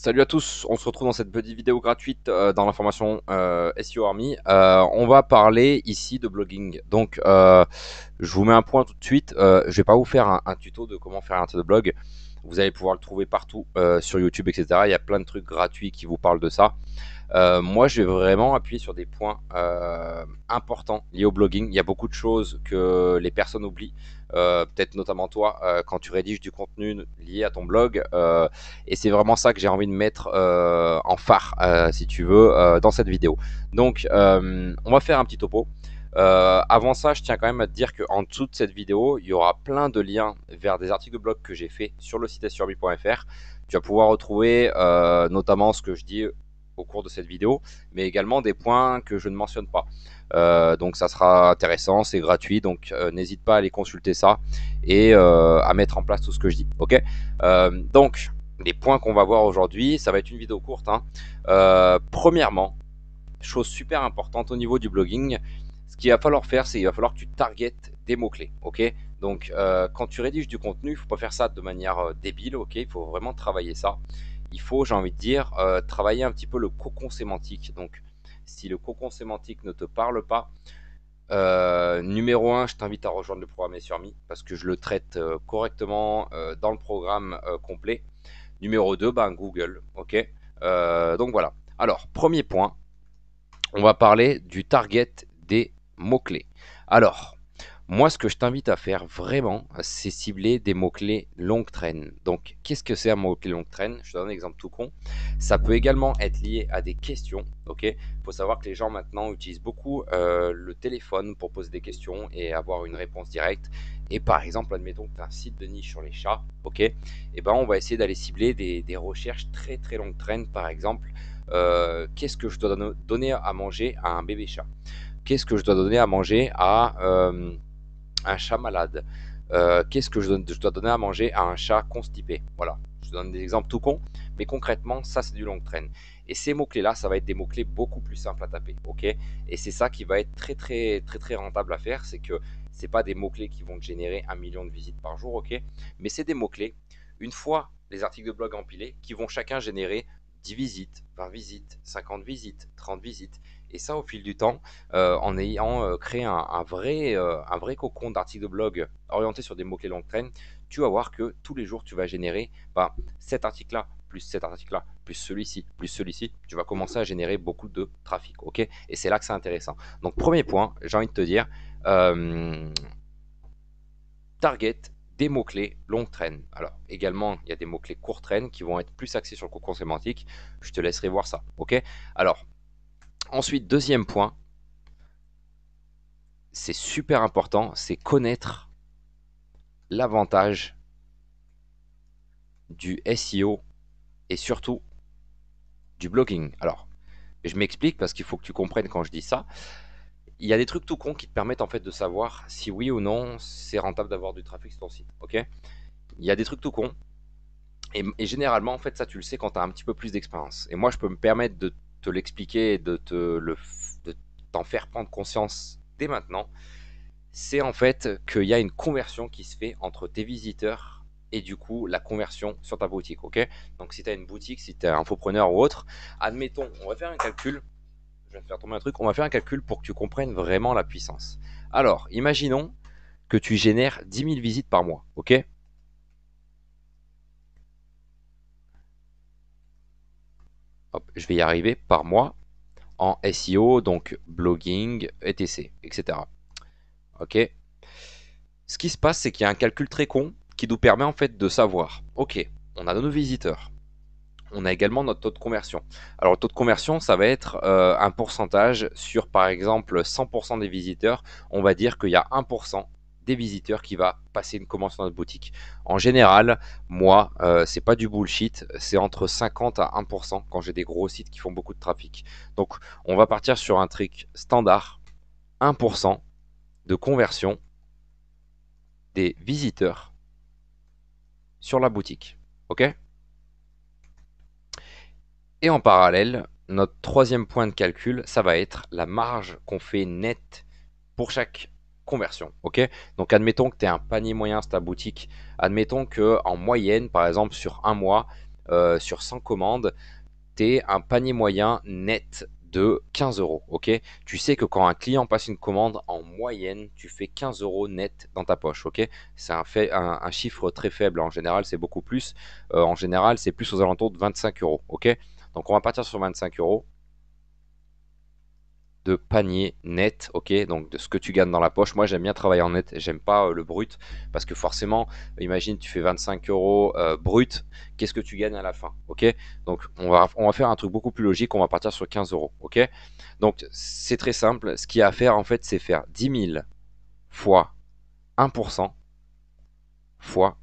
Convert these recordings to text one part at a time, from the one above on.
Salut à tous, on se retrouve dans cette petite vidéo gratuite euh, dans la formation euh, SEO Army. Euh, on va parler ici de blogging. Donc, je vous mets un point tout de suite. je vais pas vous faire un, tuto de comment faire un de blog. Vous allez pouvoir le trouver partout euh, sur YouTube, etc. Il y a plein de trucs gratuits qui vous parlent de ça. Euh, moi, je vais vraiment appuyer sur des points euh, importants liés au blogging. Il y a beaucoup de choses que les personnes oublient, peut-être notamment toi, quand tu rédiges du contenu lié à ton blog. et c'est vraiment ça que j'ai envie de mettre en phare, si tu veux, dans cette vidéo. Donc, on va faire un petit topo. Euh, avant ça, je tiens quand même à te dire qu'en dessous de cette vidéo, il y aura plein de liens vers des articles de blog que j'ai fait sur le site Surbi.fr. Tu vas pouvoir retrouver euh, notamment ce que je dis au cours de cette vidéo, mais également des points que je ne mentionne pas. Euh, donc ça sera intéressant, c'est gratuit, donc n'hésite pas à aller consulter ça et à mettre en place tout ce que je dis. Ok Donc les points qu'on va voir aujourd'hui, ça va être une vidéo courte. Hein. premièrement, chose super importante au niveau du blogging, ce qu'il va falloir faire, c'est qu'il va falloir que tu targetes des mots-clés. Ok Donc, euh, quand tu rédiges du contenu, il faut pas faire ça de manière euh, débile. Ok Il faut vraiment travailler ça. Il faut, j'ai envie de dire, euh, travailler un petit peu le cocon sémantique. Donc, si le cocon sémantique ne te parle pas, numéro 1, je t'invite à rejoindre le programme SURMI parce que je le traite correctement dans le programme complet. Numéro 2, ben, Google. Ok Donc voilà. Alors, premier point, on va parler du target des mots-clés. Alors, moi, ce que je t'invite à faire vraiment, c'est cibler des mots-clés longue traîne. Donc, qu'est-ce que c'est un mot-clé longue traîne Je te donne un exemple tout con. Ça peut également être lié à des questions. Ok Il faut savoir que les gens maintenant utilisent beaucoup euh, le téléphone pour poser des questions et avoir une réponse directe. Et par exemple, admettons que tu as un site de niche sur les chats. Ok Et eh ben, on va essayer d'aller cibler des, recherches très très longue traîne. Par exemple, euh, qu'est-ce que je dois donner à manger à un bébé chat Qu'est-ce que je dois donner à manger à euh, un chat malade euh, Qu'est-ce que je, dois donner à manger à un chat constipé Voilà, je donne des exemples tout cons, mais concrètement, ça c'est du long train. Et ces mots-clés-là, ça va être des mots-clés beaucoup plus simples à taper, ok Et c'est ça qui va être très très très très rentable à faire, c'est que c'est pas des mots-clés qui vont générer un million de visites par jour, ok Mais c'est des mots-clés, une fois les articles de blog empilés, qui vont chacun générer 10 visites, 20 visites, 50 visites, 30 visites. Et ça, au fil du temps, euh, en ayant euh, créé un, vrai, euh, un vrai cocon d'articles de blog orientés sur des mots-clés long train, tu vas voir que tous les jours, tu vas générer bah, cet article-là, plus cet article-là, plus celui-ci, plus celui-ci. Tu vas commencer à générer beaucoup de trafic. ok Et c'est là que c'est intéressant. Donc, premier point, j'ai envie de te dire target des mots-clés longue train. Alors, également, il y a des mots-clés court traîne qui vont être plus axés sur le cocon sémantique. Je te laisserai voir ça. ok Alors, Ensuite, deuxième point, c'est super important, c'est connaître l'avantage du SEO et surtout du blogging. Alors, je m'explique parce qu'il faut que tu comprennes quand je dis ça. Il y a des trucs tout cons qui te permettent en fait de savoir si oui ou non c'est rentable d'avoir du trafic sur ton site. Ok Il y a des trucs tout cons. Et, et, généralement, en fait, ça tu le sais quand tu as un petit peu plus d'expérience. Et moi, je peux me permettre de te l'expliquer et de te le de t'en faire prendre conscience dès maintenant, c'est en fait qu'il y a une conversion qui se fait entre tes visiteurs et du coup la conversion sur ta boutique. ok Donc si tu as une boutique, si tu es preneur ou autre, admettons, on va faire un calcul. Je vais te faire tomber un truc, on va faire un calcul pour que tu comprennes vraiment la puissance. Alors, imaginons que tu génères 10 000 visites par mois, ok je vais y arriver par mois en SEO, donc blogging, etc. etc. Ok Ce qui se passe, c'est qu'il y a un calcul très con qui nous permet en fait de savoir, ok, on a nos visiteurs, on a également notre taux de conversion. Alors le taux de conversion, ça va être euh, un pourcentage sur par exemple 100% des visiteurs, on va dire qu'il y a 1% des visiteurs qui va passer une commande dans notre boutique. En général, moi, euh, c'est pas du bullshit, c'est entre 50 à 1% quand j'ai des gros sites qui font beaucoup de trafic. Donc, on va partir sur un trick standard 1% de conversion des visiteurs sur la boutique. OK Et en parallèle, notre troisième point de calcul, ça va être la marge qu'on fait net pour chaque conversion. Ok Donc admettons que tu es un panier moyen sur ta boutique. Admettons que en moyenne, par exemple, sur un mois, euh, sur 100 commandes, tu es un panier moyen net de 15 euros. Ok Tu sais que quand un client passe une commande, en moyenne, tu fais 15 euros net dans ta poche. Ok C'est un, un, un, chiffre très faible. En général, c'est beaucoup plus. Euh, en général, c'est plus aux alentours de 25 euros. Ok Donc on va partir sur 25 euros panier net, ok, donc de ce que tu gagnes dans la poche. Moi, j'aime bien travailler en net, j'aime pas euh, le brut, parce que forcément, imagine, tu fais 25 euros euh, brut, qu'est-ce que tu gagnes à la fin, ok Donc, on va, on va faire un truc beaucoup plus logique, on va partir sur 15 euros, ok Donc, c'est très simple, ce qu'il y a à faire, en fait, c'est faire 10 000 fois 1% fois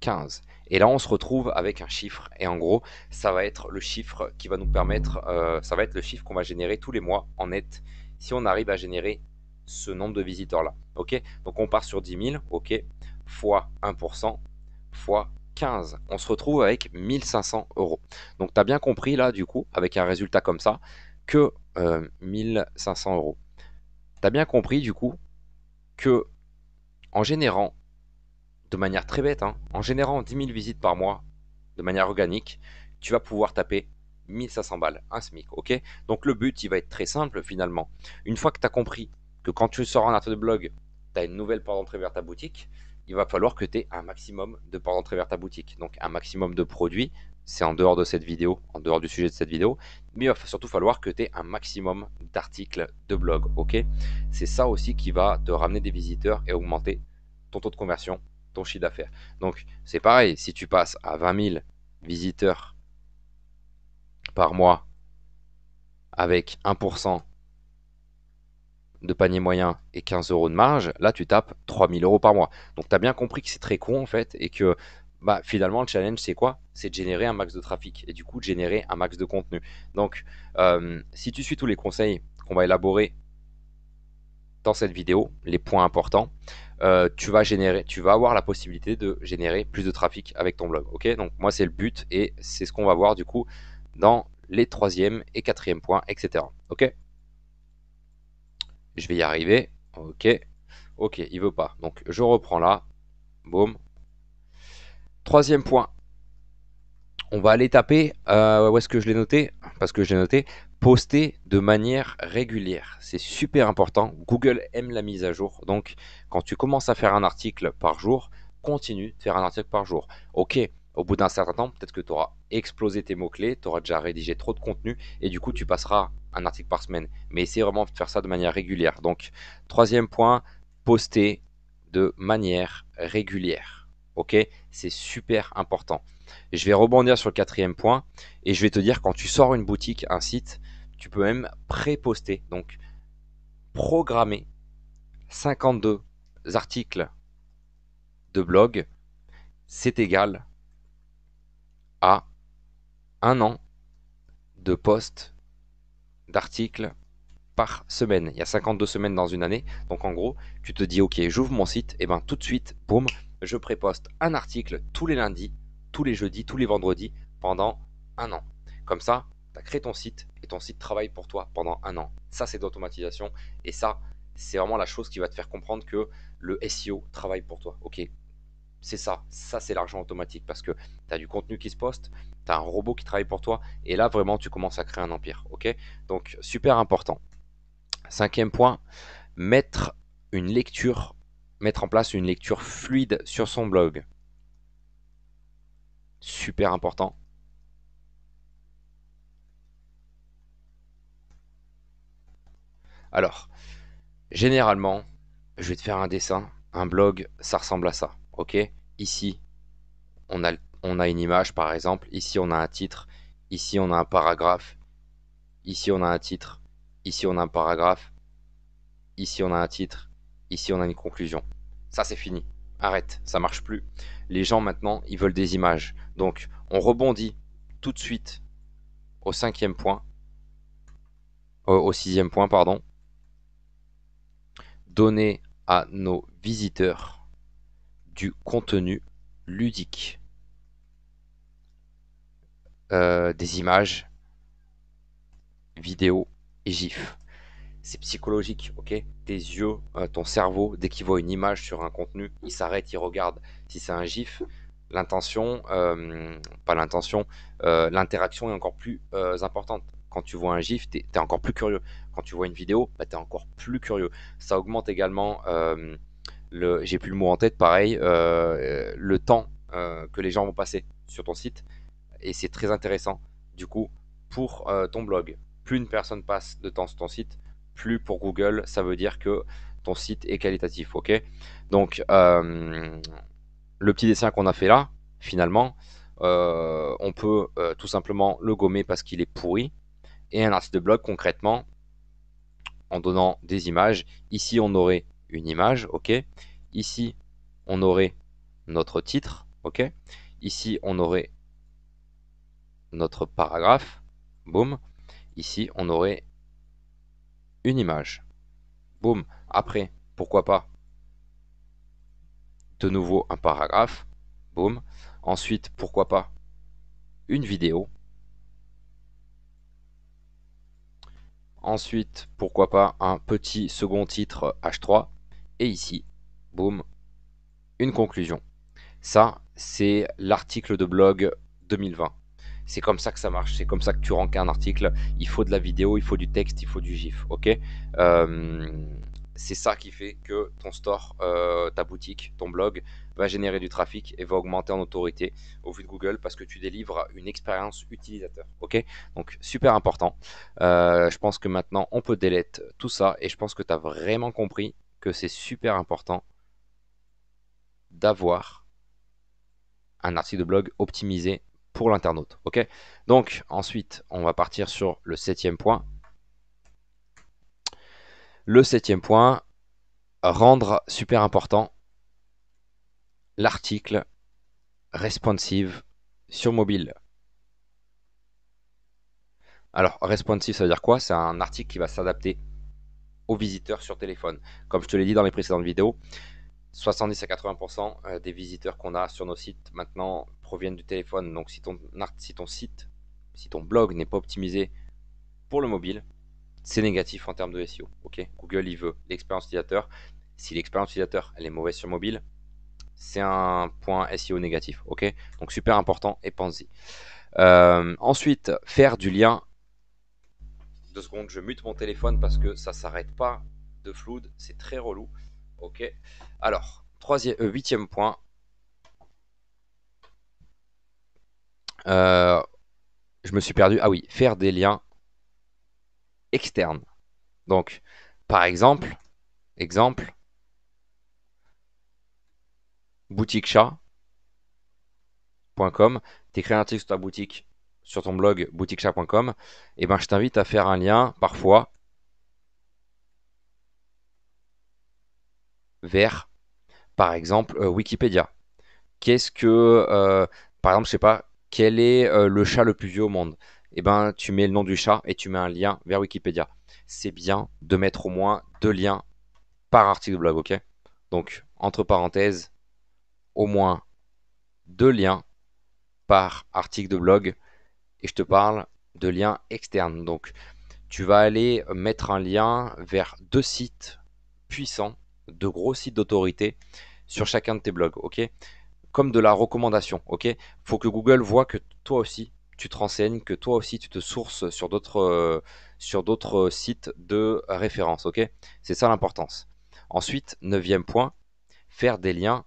15. Et là, on se retrouve avec un chiffre. Et en gros, ça va être le chiffre qui va nous permettre, euh, ça va être le chiffre qu'on va générer tous les mois en net si on arrive à générer ce nombre de visiteurs là. Ok Donc on part sur 10 000, ok, fois 1%, fois 15. On se retrouve avec 1500 euros. Donc tu as bien compris là, du coup, avec un résultat comme ça, que 1500 euh, euros. Tu as bien compris, du coup, que en générant de manière très bête, hein. en générant 10 000 visites par mois de manière organique, tu vas pouvoir taper 1500 balles, un SMIC, ok Donc le but, il va être très simple finalement. Une fois que tu as compris que quand tu sors un article de blog, tu as une nouvelle porte d'entrée vers ta boutique, il va falloir que tu aies un maximum de portes d'entrée vers ta boutique. Donc un maximum de produits, c'est en dehors de cette vidéo, en dehors du sujet de cette vidéo, mais il va surtout falloir que tu aies un maximum d'articles de blog, ok C'est ça aussi qui va te ramener des visiteurs et augmenter ton taux de conversion chiffre d'affaires. Donc, c'est pareil, si tu passes à 20 000 visiteurs par mois avec 1% de panier moyen et 15 euros de marge, là tu tapes 3000 euros par mois. Donc tu as bien compris que c'est très con en fait et que bah, finalement le challenge c'est quoi C'est de générer un max de trafic et du coup de générer un max de contenu. Donc euh, si tu suis tous les conseils qu'on va élaborer dans cette vidéo, les points importants, euh, tu vas générer, tu vas avoir la possibilité de générer plus de trafic avec ton blog. Ok, donc moi c'est le but et c'est ce qu'on va voir du coup dans les troisième et quatrième points, etc. Ok, je vais y arriver. Ok, ok, il veut pas. Donc je reprends là. Boom. Troisième point. On va aller taper. Euh, où est-ce que je l'ai noté Parce que je l'ai noté poster de manière régulière. C'est super important. Google aime la mise à jour. Donc, quand tu commences à faire un article par jour, continue de faire un article par jour. Ok, au bout d'un certain temps, peut-être que tu auras explosé tes mots-clés, tu auras déjà rédigé trop de contenu et du coup, tu passeras un article par semaine. Mais essaie vraiment de faire ça de manière régulière. Donc, troisième point, poster de manière régulière. Ok C'est super important. Je vais rebondir sur le quatrième point et je vais te dire quand tu sors une boutique, un site, tu peux même pré-poster. Donc, programmer 52 articles de blog, c'est égal à un an de posts d'articles par semaine. Il y a 52 semaines dans une année. Donc en gros, tu te dis, ok, j'ouvre mon site, et bien tout de suite, boum, je préposte un article tous les lundis, tous les jeudis, tous les vendredis pendant un an. Comme ça, tu as créé ton site et ton site travaille pour toi pendant un an. Ça, c'est d'automatisation et ça, c'est vraiment la chose qui va te faire comprendre que le SEO travaille pour toi. Ok, c'est ça. Ça, c'est l'argent automatique parce que tu as du contenu qui se poste, tu as un robot qui travaille pour toi et là, vraiment, tu commences à créer un empire. Ok, donc super important. Cinquième point, mettre une lecture mettre en place une lecture fluide sur son blog. Super important. Alors, généralement, je vais te faire un dessin. Un blog, ça ressemble à ça. Ok Ici, on a, on a une image, par exemple. Ici, on a un titre. Ici, on a un paragraphe. Ici, on a un titre. Ici, on a un paragraphe. Ici, on a un titre Ici, on a une conclusion. Ça, c'est fini. Arrête, ça marche plus. Les gens, maintenant, ils veulent des images. Donc, on rebondit tout de suite au cinquième point. Euh, au sixième point, pardon. Donner à nos visiteurs du contenu ludique. Euh, des images, vidéos et gifs c'est psychologique, ok Tes yeux, euh, ton cerveau, dès qu'il voit une image sur un contenu, il s'arrête, il regarde. Si c'est un GIF, l'intention, euh, pas l'intention, euh, l'interaction est encore plus importante. Quand tu vois un GIF, tu es, encore plus curieux. Quand tu vois une vidéo, bah, t'es tu es encore plus curieux. Ça augmente également, j'ai plus le mot en tête, pareil, le temps que les gens vont passer sur ton site. Et c'est très intéressant, du coup, pour ton blog. Plus une personne passe de temps sur ton site, plus pour Google, ça veut dire que ton site est qualitatif. ok Donc, euh, le petit dessin qu'on a fait là, finalement, euh, on peut euh, tout simplement le gommer parce qu'il est pourri. Et un article de blog, concrètement, en donnant des images, ici on aurait une image, ok Ici, on aurait notre titre, ok Ici, on aurait notre paragraphe, boum. Ici, on aurait une image. Boum, après, pourquoi pas De nouveau un paragraphe, boum, ensuite, pourquoi pas une vidéo. Ensuite, pourquoi pas un petit second titre H3. Et ici, boum, une conclusion. Ça, c'est l'article de blog 2020. C'est comme ça que ça marche. C'est comme ça que tu rends qu'un article. Il faut de la vidéo, il faut du texte, il faut du GIF. Ok euh, C'est ça qui fait que ton store, euh, ta boutique, ton blog va générer du trafic et va augmenter en autorité au vu de Google parce que tu délivres une expérience utilisateur. Ok Donc super important. Euh, je pense que maintenant on peut délète tout ça et je pense que tu as vraiment compris que c'est super important d'avoir un article de blog optimisé l'internaute. Ok Donc ensuite, on va partir sur le septième point. Le septième point, rendre super important l'article responsive sur mobile. Alors, responsive, ça veut dire quoi C'est un article qui va s'adapter aux visiteurs sur téléphone. Comme je te l'ai dit dans les précédentes vidéos, 70 à 80% euh, des visiteurs qu'on a sur nos sites maintenant proviennent du téléphone. Donc si ton, ton site, si ton blog n'est pas optimisé pour le mobile, c'est négatif en termes de SEO. Google, il veut l'expérience utilisateur. Si l'expérience utilisateur elle est mauvaise sur mobile, c'est un point SEO négatif. Donc super important et pensez-y. Euh, ensuite, faire du lien. Deux secondes, je mute mon téléphone parce que ça s'arrête pas de flood, c'est très relou. Ok. Alors, troisième, euh, huitième point. Euh, je me suis perdu. Ah oui, faire des liens externes. Donc, par exemple, exemple, boutique chat.com. Tu écris un article sur ta boutique, sur ton blog chat.com Et eh ben, je t'invite à faire un lien parfois vers, par exemple, euh, Wikipédia. Qu'est-ce que, euh, par exemple, je sais pas, quel est euh, le chat le plus vieux au monde Eh ben, tu mets le nom du chat et tu mets un lien vers Wikipédia. C'est bien de mettre au moins deux liens par article de blog, ok Donc, entre parenthèses, au moins deux liens par article de blog. Et je te parle de liens externes. Donc, tu vas aller mettre un lien vers deux sites puissants de gros sites d'autorité sur chacun de tes blogs, ok Comme de la recommandation, ok Faut que Google voit que toi aussi tu te renseignes, que toi aussi tu te sources sur d'autres euh, sur d'autres euh, sites de référence, ok C'est ça l'importance. Ensuite, neuvième point, faire des liens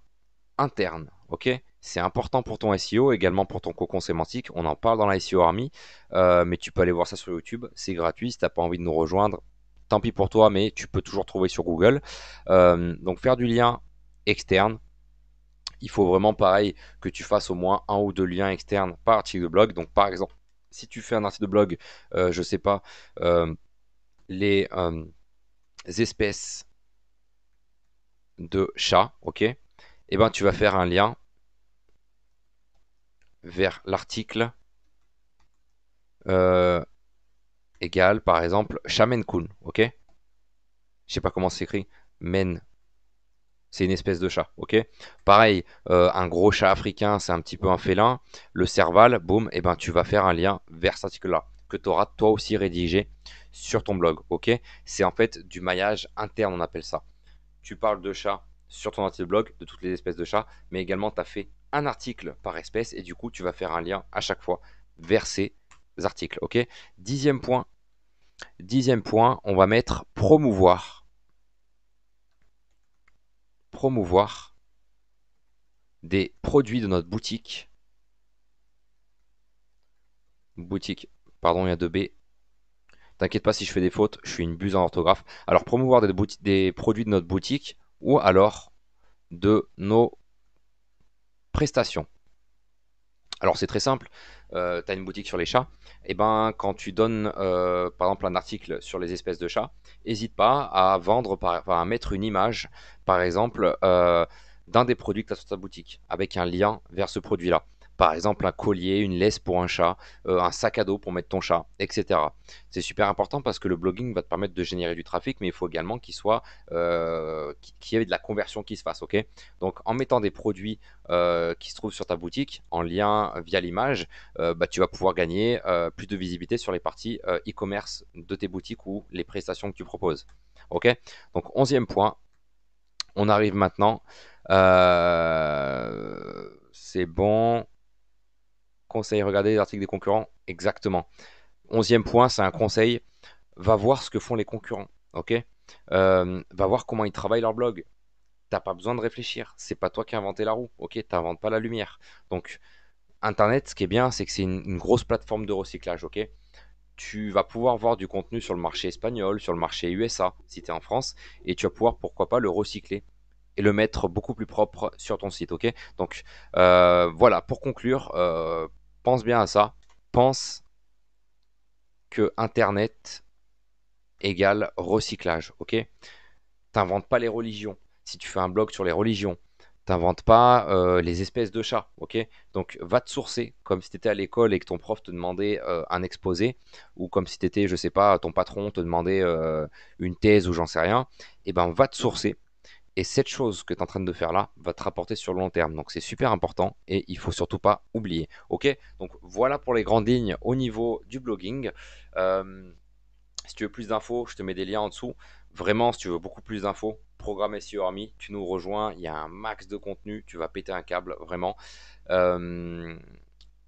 internes, ok c'est important pour ton SEO, également pour ton cocon sémantique. On en parle dans la SEO Army, euh, mais tu peux aller voir ça sur YouTube. C'est gratuit. Si tu n'as pas envie de nous rejoindre, tant pis pour toi, mais tu peux toujours trouver sur Google. Euh, donc faire du lien externe, il faut vraiment pareil que tu fasses au moins un ou deux liens externes par article de blog. Donc par exemple, si tu fais un article de blog, euh, je sais pas, euh, les euh, espèces de chats, ok, eh ben tu vas faire un lien vers l'article. Égal, par exemple, cool, ok Je sais pas comment c'est écrit. Men. C'est une espèce de chat, ok Pareil, euh, un gros chat africain, c'est un petit peu un félin. Le serval, boum, et eh ben tu vas faire un lien vers cet article-là que tu auras toi aussi rédigé sur ton blog, ok C'est en fait du maillage interne, on appelle ça. Tu parles de chat sur ton article blog, de toutes les espèces de chats, mais également tu as fait un article par espèce et du coup tu vas faire un lien à chaque fois vers ces articles. Ok Dixième point. Dixième point, on va mettre promouvoir. Promouvoir des produits de notre boutique. Boutique, pardon, il y a deux B. T'inquiète pas si je fais des fautes, je suis une buse en orthographe. Alors promouvoir des, des produits de notre boutique ou alors de nos prestations. Alors c'est très simple, euh, tu as une boutique sur les chats, et eh ben quand tu donnes euh, par exemple un article sur les espèces de chats, n'hésite pas à vendre, par, à mettre une image, par exemple, euh, d'un des produits que tu as sur ta boutique, avec un lien vers ce produit-là. Par exemple, un collier, une laisse pour un chat, euh, un sac à dos pour mettre ton chat, etc. C'est super important parce que le blogging va te permettre de générer du trafic, mais il faut également qu'il soit, euh, qu'il y ait de la conversion qui se fasse, ok Donc, en mettant des produits euh, qui se trouvent sur ta boutique en lien via l'image, bah, tu vas pouvoir gagner plus de visibilité sur les parties e-commerce de tes boutiques ou les prestations que tu proposes, ok Donc, onzième point, on arrive maintenant. c'est bon. Conseil, regardez les articles des concurrents. Exactement. Onzième point, c'est un conseil. Va voir ce que font les concurrents. Ok euh, Va voir comment ils travaillent leur blog. T'as pas besoin de réfléchir. C'est pas toi qui as inventé la roue. Ok T'inventes pas la lumière. Donc, Internet, ce qui est bien, c'est que c'est une, grosse plateforme de recyclage. Ok tu vas pouvoir voir du contenu sur le marché espagnol, sur le marché USA, si tu es en France, et tu vas pouvoir, pourquoi pas, le recycler et le mettre beaucoup plus propre sur ton site, ok Donc euh, voilà, pour conclure, euh, pense bien à ça. Pense que Internet égale recyclage, ok T'inventes pas les religions. Si tu fais un blog sur les religions, t'inventes pas euh, les espèces de chats, ok Donc va te sourcer, comme si t'étais à l'école et que ton prof te demandait euh, un exposé, ou comme si t'étais, je sais pas, ton patron te demandait euh, une thèse ou j'en sais rien, et eh ben va te sourcer, et cette chose que tu es en train de faire là va te rapporter sur le long terme. Donc c'est super important et il faut surtout pas oublier. Ok Donc voilà pour les grandes lignes au niveau du blogging. Euh, si tu veux plus d'infos, je te mets des liens en dessous. Vraiment, si tu veux beaucoup plus d'infos, programme SEO Army, tu nous rejoins. Il y a un max de contenu, tu vas péter un câble, vraiment. Euh,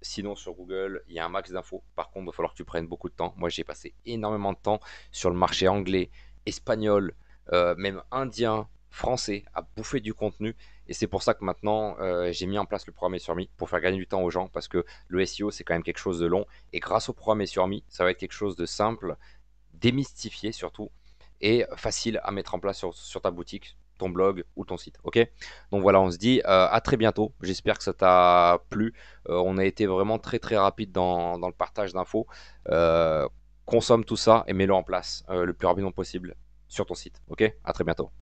sinon, sur Google, il y a un max d'infos. Par contre, il va falloir que tu prennes beaucoup de temps. Moi, j'ai passé énormément de temps sur le marché anglais, espagnol, euh, même indien, français à bouffer du contenu. Et c'est pour ça que maintenant, euh, j'ai mis en place le programme Surmi pour faire gagner du temps aux gens parce que le SEO, c'est quand même quelque chose de long. Et grâce au programme Surmi, ça va être quelque chose de simple, démystifié surtout, et facile à mettre en place sur, ta boutique, ton blog ou ton site. Ok Donc voilà, on se dit euh, à très bientôt. J'espère que ça t'a plu. Euh, on a été vraiment très très rapide dans, dans le partage d'infos. consomme tout ça et mets-le en place le plus rapidement possible sur ton site. Ok À très bientôt.